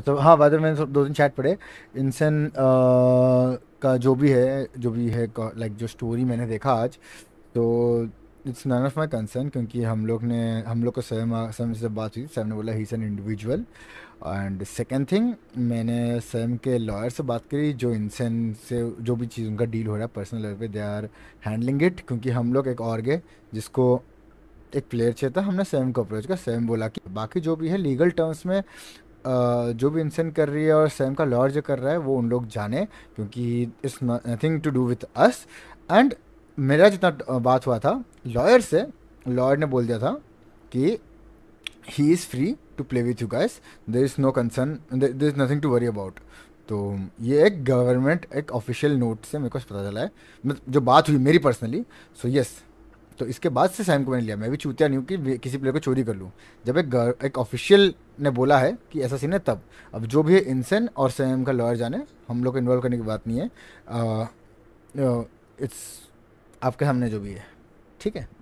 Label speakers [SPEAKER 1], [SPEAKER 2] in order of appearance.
[SPEAKER 1] तो हाँ बाद में दो दिन चैट पढ़े इंसन uh, का जो भी है जो भी है लाइक जो स्टोरी मैंने देखा आज तो it's none of my concern क्योंकि हम लोग ने हम लोग को स्वयं सैम से बात हुई सैम ने बोला he is an individual and second thing मैंने सैम के लॉयर से बात करी जो इंसन से जो भी चीज़ उनका डील हो रहा है पर्सनल लेवल पे दे आर हैंडलिंग इट क्योंकि हम लोग एक और गए जिसको एक प्लेयर चाहिए था हमने सेम को अप्रोच किया स्वयं बोला कि बाकी जो भी है लीगल टर्म्स में जो भी इंसेंट कर रही है और सैम का लॉर्ड जो कर रहा है वो उन लोग जाने क्योंकि it's nothing to do with us एंड मेरा जितना बात हुआ था लॉयर से लॉयर ने बोल दिया था कि he is free to play with you guys there is no concern there is nothing to worry about तो ये एक गवर्नमेंट एक ऑफिशियल नोट से मेरे को पता चला है मतलब जो बात हुई मेरी पर्सनली सो यस तो इसके बाद से सैम को मैंने लिया मैं भी चूतिया नहीं हूँ कि किसी प्लेयर को चोरी कर लूँ जब एक एक ऑफिशियल ने बोला है कि ऐसा सीन है तब अब जो भी है इंसन और सैम का लॉयर जाने हम लोग को इन्वॉल्व करने की बात नहीं है इट्स आपके सामने जो भी है
[SPEAKER 2] ठीक है